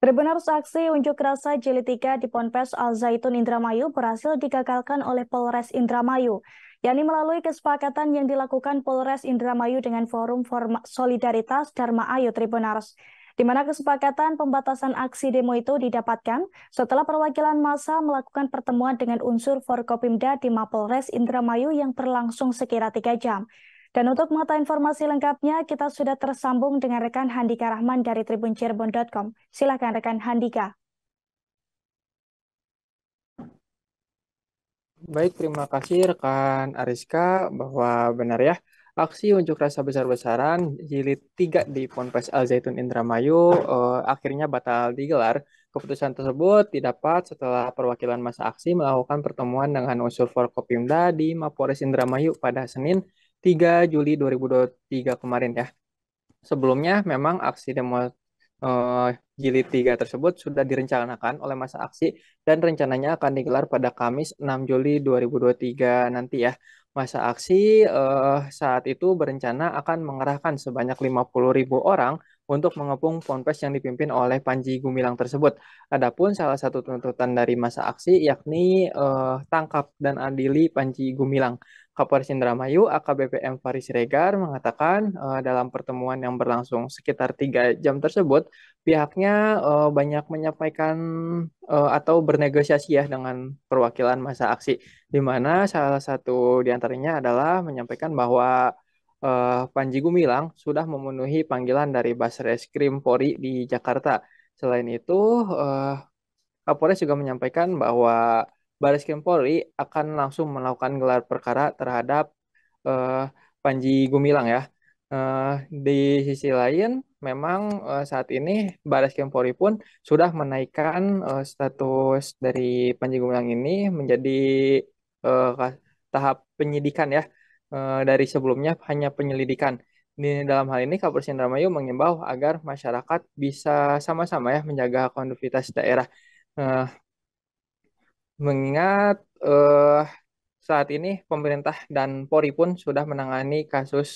Tribuners aksi unjuk rasa jilid 3 di Ponpes Al Zaitun Indramayu berhasil digagalkan oleh Polres Indramayu, yakni melalui kesepakatan yang dilakukan Polres Indramayu dengan Forum Forma Solidaritas Dharma Ayu Tribunars di mana kesepakatan pembatasan aksi demo itu didapatkan setelah perwakilan massa melakukan pertemuan dengan unsur Forkopimda di Mapolres Indramayu yang berlangsung sekira tiga jam. Dan untuk mengetahui informasi lengkapnya, kita sudah tersambung dengan rekan Handika Rahman dari TribunCirebon.com. Silakan rekan Handika. Baik, terima kasih rekan Ariska bahwa benar ya, aksi unjuk rasa besar-besaran jilid 3 di Ponpes Al Zaitun Indramayu eh, akhirnya batal digelar. Keputusan tersebut didapat setelah perwakilan masa aksi melakukan pertemuan dengan unsur Forkopimda di Mapores Indramayu pada Senin 3 Juli 2023 kemarin ya. Sebelumnya memang aksi demo eh, jilid 3 tersebut sudah direncanakan oleh masa aksi dan rencananya akan digelar pada Kamis 6 Juli 2023 nanti ya. Masa aksi uh, saat itu berencana akan mengerahkan sebanyak 50.000 orang untuk mengepung Ponpes yang dipimpin oleh Panji Gumilang tersebut. Adapun salah satu tuntutan dari masa aksi yakni uh, tangkap dan adili Panji Gumilang. Kapolres Indramayu M Faris Regar mengatakan uh, dalam pertemuan yang berlangsung sekitar tiga jam tersebut pihaknya uh, banyak menyampaikan uh, atau bernegosiasi ya dengan perwakilan masa aksi di mana salah satu diantaranya adalah menyampaikan bahwa uh, Panji Gumilang sudah memenuhi panggilan dari Basreskrim Polri di Jakarta. Selain itu, uh, Kapolres juga menyampaikan bahwa Baris Krim Polri akan langsung melakukan gelar perkara terhadap uh, Panji Gumilang ya. Uh, di sisi lain, memang uh, saat ini Baris Krim Polri pun sudah menaikkan uh, status dari Panji Gumilang ini menjadi uh, tahap penyidikan ya. Eh, dari sebelumnya hanya penyelidikan. Di dalam hal ini Kapolres Indramayu mengimbau agar masyarakat bisa sama-sama ya menjaga kondusivitas daerah. Uh, mengingat uh, saat ini pemerintah dan Polri pun sudah menangani kasus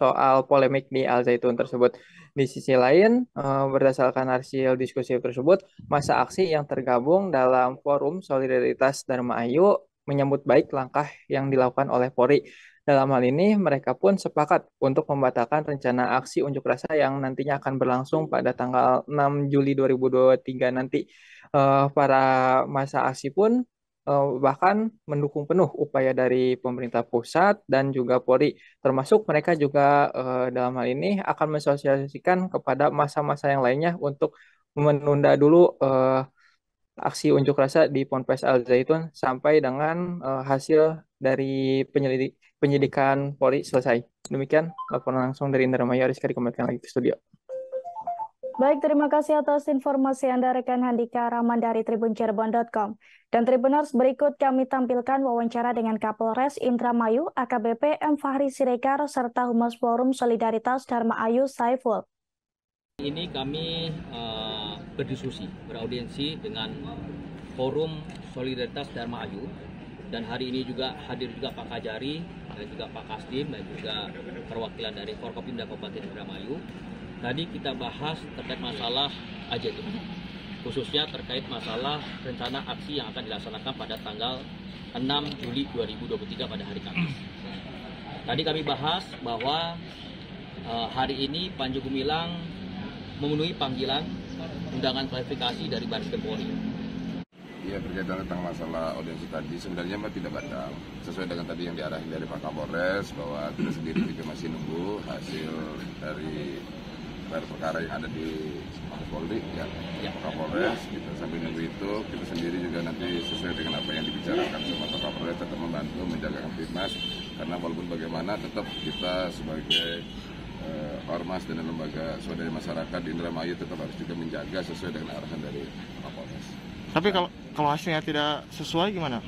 soal polemik di Al Zaitun tersebut. Di sisi lain, berdasarkan hasil diskusi tersebut, masa aksi yang tergabung dalam forum solidaritas Dharma Ayu menyambut baik langkah yang dilakukan oleh Polri. Dalam hal ini, mereka pun sepakat untuk membatalkan rencana aksi unjuk rasa yang nantinya akan berlangsung pada tanggal 6 Juli 2023 nanti. Uh, para masa aksi pun uh, bahkan mendukung penuh upaya dari pemerintah pusat dan juga Polri. Termasuk mereka juga uh, dalam hal ini akan mensosialisasikan kepada masa-masa yang lainnya untuk menunda dulu uh, aksi unjuk rasa di Ponpes Al Zaitun sampai dengan uh, hasil dari penyelidik, penyidikan Polri selesai. Demikian laporan langsung dari Indra Maya Rizka dikembalikan lagi ke studio. Baik, terima kasih atas informasi Anda rekan Handika Rahman dari TribunCirebon.com. Dan Tribuners, berikut kami tampilkan wawancara dengan Kapolres Indramayu, AKBP M. Fahri Sirekar, serta Humas Forum Solidaritas Dharma Ayu Saiful. Ini kami uh, berdiskusi, beraudiensi dengan Forum Solidaritas Dharma Ayu dan hari ini juga hadir juga Pak Kajari dan juga Pak Kasdim dan juga perwakilan dari Forkopimda Kabupaten Indramayu. Tadi kita bahas terkait masalah AJT, khususnya terkait masalah rencana aksi yang akan dilaksanakan pada tanggal 6 Juli 2023 pada hari Kamis. Tadi kami bahas bahwa eh, hari ini Panji Gumilang memenuhi panggilan undangan klarifikasi dari Baris Kempori. Iya berkaitan tentang masalah audiensi tadi sebenarnya mbak tidak batal sesuai dengan tadi yang diarahin dari Pak Kapolres bahwa kita sendiri juga masih nunggu hasil dari per perkara yang ada di Mabes Polri ya, ya. Kapolres kita sambil nunggu itu kita sendiri juga nanti sesuai dengan apa yang dibicarakan sama Pak Kapolres tetap membantu menjaga Kamtipmas karena walaupun bagaimana tetap kita sebagai eh, ormas dan lembaga swadaya masyarakat di Indramayu tetap harus juga menjaga sesuai dengan arahan dari Kapolres. Tapi kalau kalau hasilnya tidak sesuai gimana?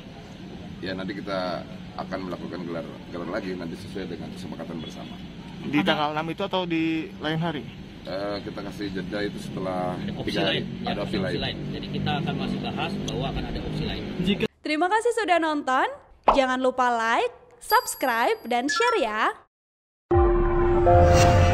Ya nanti kita akan melakukan gelar gelar lagi nanti sesuai dengan kesepakatan bersama. Di tanggal 6 itu atau di lain hari? Uh, kita kasih jeda itu setelah opsi tiga lain. Ya, ada opsi, opsi lain. lain. Jadi kita akan masih bahas bahwa akan ada opsi lain. Jika... Terima kasih sudah nonton. Jangan lupa like, subscribe, dan share ya. Thank you.